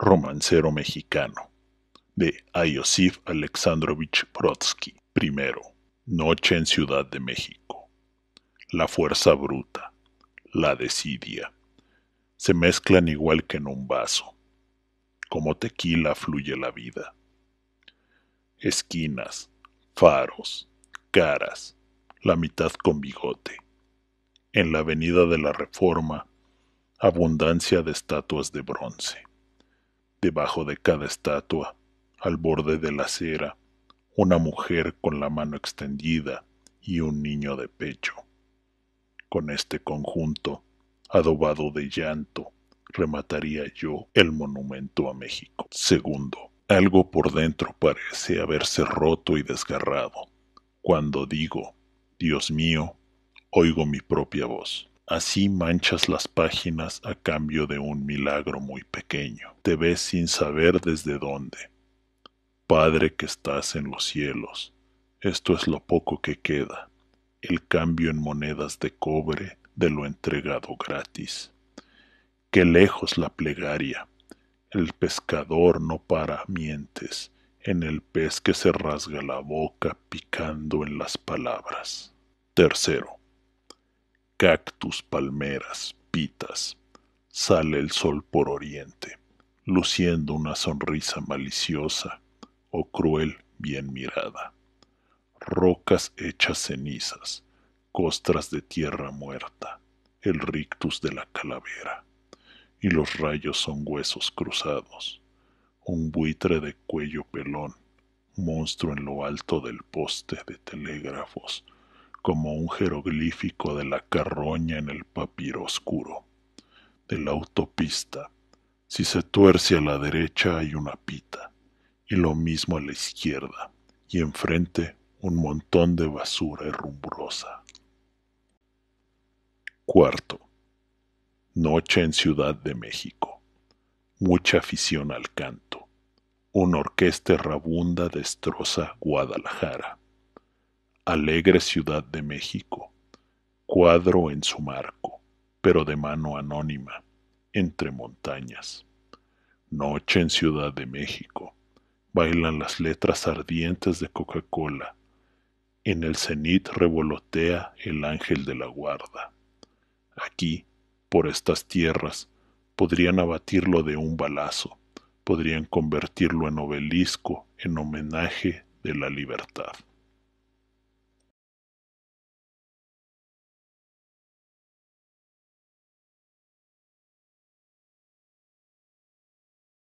Romancero Mexicano, de Ayosif Alexandrovich Brodsky, primero, Noche en Ciudad de México. La fuerza bruta, la desidia, se mezclan igual que en un vaso. Como tequila fluye la vida esquinas, faros, caras, la mitad con bigote. En la avenida de la Reforma, abundancia de estatuas de bronce. Debajo de cada estatua, al borde de la acera, una mujer con la mano extendida y un niño de pecho. Con este conjunto, adobado de llanto, remataría yo el monumento a México. Segundo. Algo por dentro parece haberse roto y desgarrado. Cuando digo, Dios mío, oigo mi propia voz. Así manchas las páginas a cambio de un milagro muy pequeño. Te ves sin saber desde dónde. Padre que estás en los cielos, esto es lo poco que queda, el cambio en monedas de cobre de lo entregado gratis. Qué lejos la plegaria, el pescador no para mientes en el pez que se rasga la boca picando en las palabras. Tercero. Cactus, palmeras, pitas. Sale el sol por oriente, luciendo una sonrisa maliciosa o cruel bien mirada. Rocas hechas cenizas, costras de tierra muerta, el rictus de la calavera y los rayos son huesos cruzados. Un buitre de cuello pelón, monstruo en lo alto del poste de telégrafos, como un jeroglífico de la carroña en el papiro oscuro. De la autopista, si se tuerce a la derecha hay una pita, y lo mismo a la izquierda, y enfrente un montón de basura herrumbrosa. Cuarto Noche en Ciudad de México. Mucha afición al canto. Una orquesta rabunda destroza Guadalajara. Alegre Ciudad de México. Cuadro en su marco, pero de mano anónima, entre montañas. Noche en Ciudad de México. Bailan las letras ardientes de Coca-Cola. En el cenit revolotea el ángel de la guarda. Aquí, por estas tierras, podrían abatirlo de un balazo, podrían convertirlo en obelisco en homenaje de la libertad.